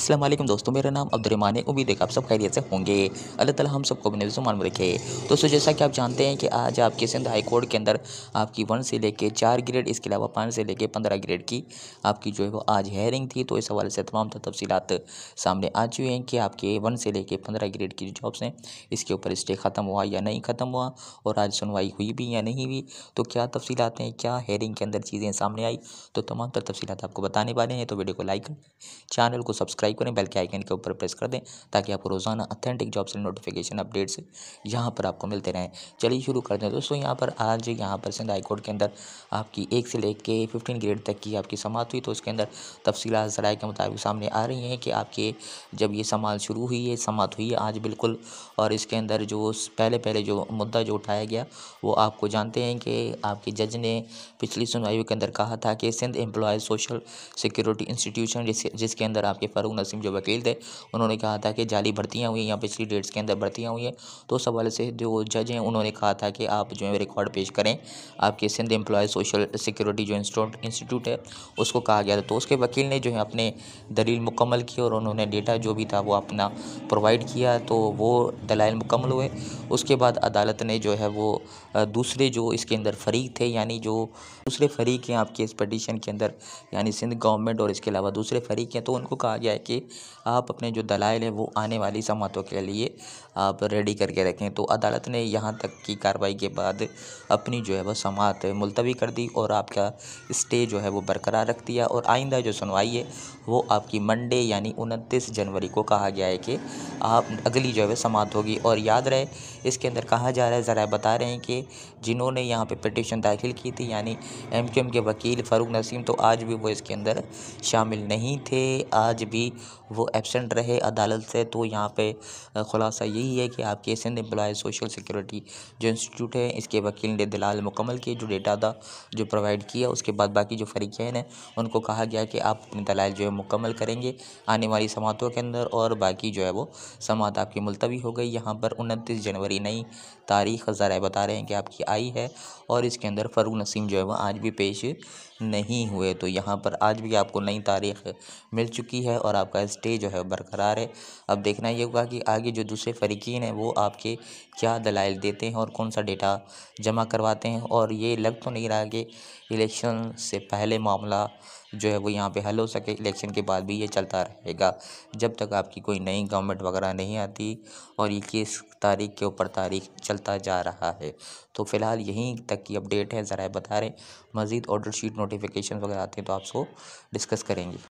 अस्सलाम वालेकुम दोस्तों मेरा नाम अब्दुलरमान है उम्मीद है कि आप सब खैरियत से होंगे अल्लाह ताला हम सबको अपने जुम्मन में रखे दोस्तों जैसा कि आप जानते हैं कि आज आपके सिंध हाई कोर्ट के अंदर आपकी वन से लेके चार ग्रेड इसके अलावा पाँच से लेके पंद्रह ग्रेड की आपकी जो है वो आज हेयरिंग थी तो इस हवाले से तमाम तो तफसीत सामने आ चुकी हैं कि आपके वन से लेके पंद्रह ग्रेड की जॉब्स हैं इसके ऊपर स्टे ख़त्म हुआ या नहीं ख़त्म हुआ और आज सुनवाई हुई भी या नहीं हुई तो क्या तफसीत हैं क्या हेयरिंग के अंदर चीज़ें सामने आई तो तमाम तर तो तफसीत आपको बताने वाले हैं तो वीडियो को लाइक चैनल को सब्सक्राइब सब्सक्राइब करें बेल के आइकन के ऊपर प्रेस कर दें ताकि आपको रोज़ाना authentic jobs and notification updates यहाँ पर आपको मिलते रहें चलिए शुरू कर दें दोस्तों यहाँ पर आज यहाँ पर सिंध हाईकोर्ट के अंदर आपकी एक से लेके फिफ्टीन ग्रेड तक की आपकी समात हुई तो उसके अंदर तफसी जराए के मुताबिक सामने आ रही हैं कि आपके जब ये समात शुरू हुई है समात हुई है आज बिल्कुल और इसके अंदर जो पहले पहले जो मुद्दा जो उठाया गया वो आपको जानते हैं कि आपके जज ने पिछली सुनवाई के अंदर कहा था कि Sindh employ social security institution जिसके अंदर आपके फ़ारूक नसीम जो वकील थे उन्होंने कहा था कि जाली भर्तियाँ हुई हैं पिछली डेट्स के अंदर भर्तियाँ हुई हैं तो उस हवाले से जो जज हैं उन्होंने कहा था कि आप जो है रिकॉर्ड पेश करें आपके सिंध एम्प्लॉय सोशल सिक्योरिटी जो इंस्टीट्यूट है उसको कहा गया था तो उसके वकील ने जो है अपने दलील मुकम्मल की और उन्होंने डेटा जो भी था वो अपना प्रोवाइड किया तो वो दलाइल मुकम्मल हुए उसके बाद अदालत ने जो है वो दूसरे जो इसके अंदर फरीक थे यानी जो दूसरे फरीक हैं आपके इस पटिशन के अंदर यानी सिंध गवर्नमेंट और इसके अलावा दूसरे फरीक हैं तो उनको कहा गया है कि आप अपने जो दलाइल हैं वो आने वाली समातों के लिए आप रेडी करके रखें तो अदालत ने यहाँ तक की कार्रवाई के बाद अपनी जो है वह समात मुलतवी कर दी और आपका स्टे जो है वो बरकरार रख दिया और आइंदा जो सुनवाई है वो आपकी मंडे यानी उनतीस जनवरी को कहा गया है कि आप अगली जो है समात होगी और याद रहे इसके अंदर कहा जा रहा है ज़रा बता रहे हैं कि जिन्होंने यहाँ पर पटिशन दाखिल की थी यानी एम के वकील फ़ारूक नसीम तो आज भी वो इसके अंदर शामिल नहीं थे आज भी वो एबसेंट रहे अदालत से तो यहाँ पे ख़ुलासा यही है कि आपके सिंध एम्प्लॉय सोशल सिक्योरिटी जो इंस्टीट्यूट है इसके वकील ने दलाल मुकम्मल किए जो डेटा था जो प्रोवाइड किया उसके बाद बाकी जो फरीकैन हैं उनको कहा गया कि आप अपने दलाल जो है मुकम्मल करेंगे आने वाली समातों के अंदर और बाकी जो है वो समात आपकी मुलतवी हो गई यहाँ पर उनतीस जनवरी नई तारीख ज़रा बता रहे हैं कि आपकी आई है और इसके अंदर फ़रूक नसीम जो है वह आज भी पेश नहीं हुए तो यहाँ पर आज भी आपको नई तारीख मिल चुकी है और आपका स्टे जो है बरकरार है अब देखना ये होगा कि आगे जो दूसरे फरीकिन हैं वो आपके क्या दलाइल देते हैं और कौन सा डेटा जमा करवाते हैं और ये लग तो नहीं रहा कि इलेक्शन से पहले मामला जो है वो यहाँ पे हल हो सके इलेक्शन के बाद भी ये चलता रहेगा जब तक आपकी कोई नई गवर्नमेंट वगैरह नहीं आती और ये किस तारीख के ऊपर तारीख चलता जा रहा है तो फ़िलहाल यहीं तक की अपडेट है ज़रा बता रहे मज़ीद ऑर्डर शीट नोटिफिकेशन वगैरह आते हैं तो आपको डिस्कस करेंगे